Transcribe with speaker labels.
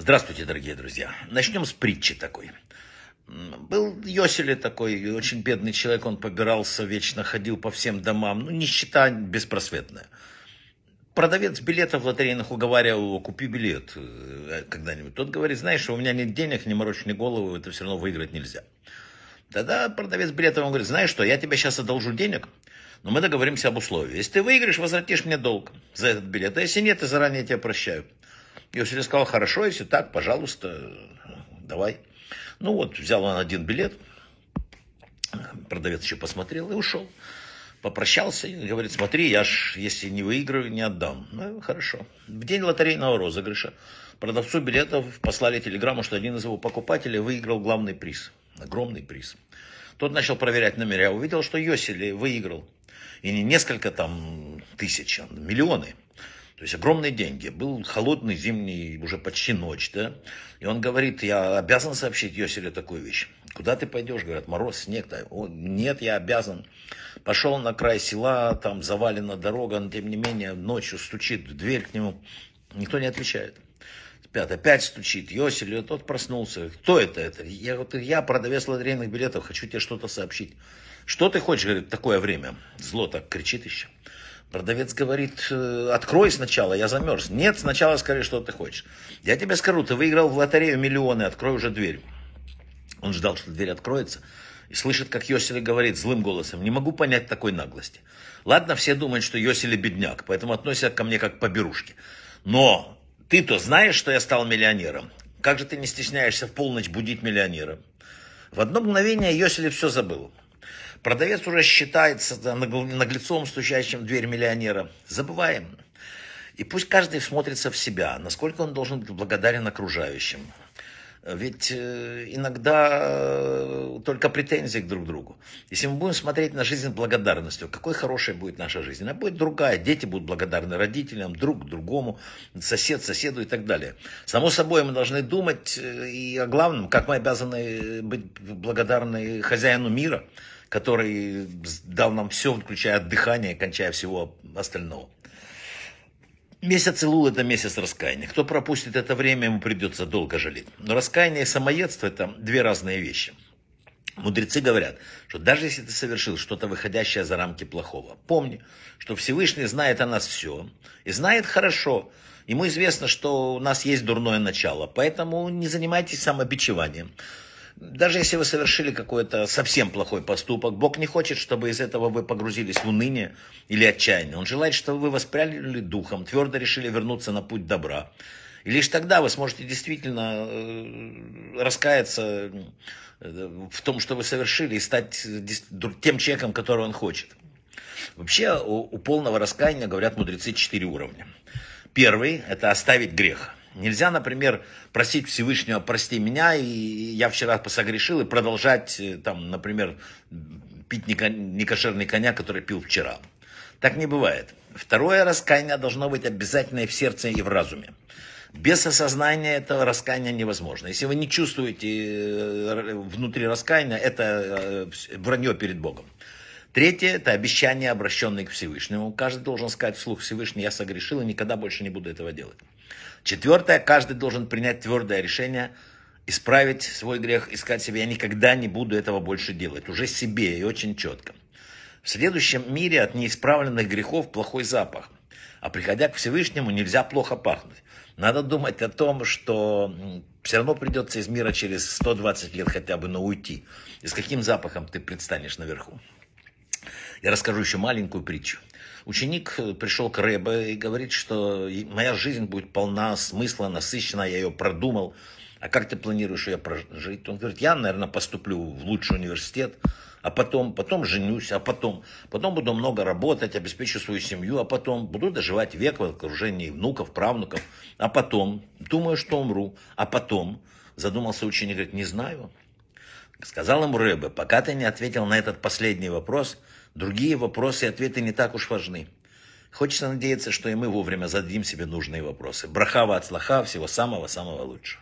Speaker 1: Здравствуйте, дорогие друзья. Начнем с притчи такой. Был Йосели такой, очень бедный человек, он побирался, вечно ходил по всем домам. Ну, нищета беспросветная. Продавец билетов лотерейных уговаривал его, купи билет э, когда-нибудь. Тот говорит, знаешь, у меня нет денег, не морочь мне голову, это все равно выиграть нельзя. Тогда продавец билетов, он говорит, знаешь что, я тебе сейчас одолжу денег, но мы договоримся об условии. Если ты выиграешь, возвратишь мне долг за этот билет. А если нет, я заранее тебя прощаю. Я Йосиф сказал, хорошо, если так, пожалуйста, давай. Ну вот, взял он один билет, продавец еще посмотрел и ушел. Попрощался и говорит, смотри, я ж, если не выиграю, не отдам. Ну, хорошо. В день лотерейного розыгрыша продавцу билетов послали телеграмму, что один из его покупателей выиграл главный приз. Огромный приз. Тот начал проверять номера, увидел, что Йосили выиграл. И не несколько там тысяч, а миллионы. То есть огромные деньги. Был холодный зимний, уже почти ночь, да. И он говорит, я обязан сообщить Йоселе такую вещь. Куда ты пойдешь? Говорят, мороз, снег. да. Он, Нет, я обязан. Пошел на край села, там завалена дорога, но тем не менее ночью стучит в дверь к нему. Никто не отвечает. Спят, опять стучит. Йосель, тот проснулся. Кто это? это? Я, вот, я продавец лотерейных билетов, хочу тебе что-то сообщить. Что ты хочешь, говорит, такое время? Зло так кричит еще. Продавец говорит, «Э, открой сначала, я замерз. Нет, сначала скажи, что ты хочешь. Я тебе скажу, ты выиграл в лотерею миллионы, открой уже дверь. Он ждал, что дверь откроется, и слышит, как Йосели говорит злым голосом, не могу понять такой наглости. Ладно, все думают, что Йосели бедняк, поэтому относятся ко мне как к поберушке. Но ты-то знаешь, что я стал миллионером? Как же ты не стесняешься в полночь будить миллионера? В одно мгновение Йосели все забыл. Продавец уже считается наглецом, стучащим в дверь миллионера. Забываем. И пусть каждый смотрится в себя, насколько он должен быть благодарен окружающим. Ведь э, иногда э, только претензии к друг другу. Если мы будем смотреть на жизнь благодарностью, какой хорошей будет наша жизнь? Она будет другая. Дети будут благодарны родителям, друг другому, сосед соседу и так далее. Само собой, мы должны думать э, и о главном, как мы обязаны быть благодарны хозяину мира – который дал нам все, включая дыхание, кончая всего остального. Месяц Илул – это месяц раскаяния. Кто пропустит это время, ему придется долго жалеть. Но раскаяние и самоедство – это две разные вещи. Мудрецы говорят, что даже если ты совершил что-то выходящее за рамки плохого, помни, что Всевышний знает о нас все и знает хорошо. Ему известно, что у нас есть дурное начало, поэтому не занимайтесь самобичеванием даже если вы совершили какой-то совсем плохой поступок, Бог не хочет, чтобы из этого вы погрузились в уныние или отчаяние. Он желает, чтобы вы воспряли духом, твердо решили вернуться на путь добра. И лишь тогда вы сможете действительно э, раскаяться э, в том, что вы совершили, и стать тем человеком, которого он хочет. Вообще у, полного раскаяния, говорят мудрецы, четыре уровня. Первый – это оставить грех – Нельзя, например, просить Всевышнего «прости меня, и я вчера согрешил», и продолжать, э, там, например, пить некошерный коня, который пил вчера. Так не бывает. Второе раскаяние должно быть обязательно и в сердце, и в разуме. Без осознания этого раскаяния невозможно. Если вы не чувствуете э, внутри раскаяния, это э, вранье перед Богом. Третье – это обещание, обращенное к Всевышнему. Каждый должен сказать вслух Всевышний, я согрешил и никогда больше не буду этого делать. Четвертое, каждый должен принять твердое решение исправить свой грех искать сказать себе, я никогда не буду этого больше делать, уже себе и очень четко. В следующем мире от неисправленных грехов плохой запах. А приходя к Всевышнему, нельзя плохо пахнуть. Надо думать о том, что все равно придется из мира через 120 лет хотя бы, на уйти. И с каким запахом ты предстанешь наверху? Я расскажу еще маленькую притчу. Ученик э, пришел к Рэбе и говорит, что моя жизнь будет полна смысла, насыщена, я ее продумал. А как ты планируешь ее прожить? Он говорит, я, наверное, поступлю в лучший университет, а потом, потом женюсь, а потом, потом буду много работать, обеспечу свою семью, а потом буду доживать век в окружении внуков, правнуков, а потом, думаю, что умру, а потом, задумался ученик, говорит, не знаю. Сказал ему Рэбе, пока ты не ответил на этот последний вопрос, Другие вопросы и ответы не так уж важны. Хочется надеяться, что и мы вовремя зададим себе нужные вопросы. Брахава от слаха, всего самого-самого лучшего.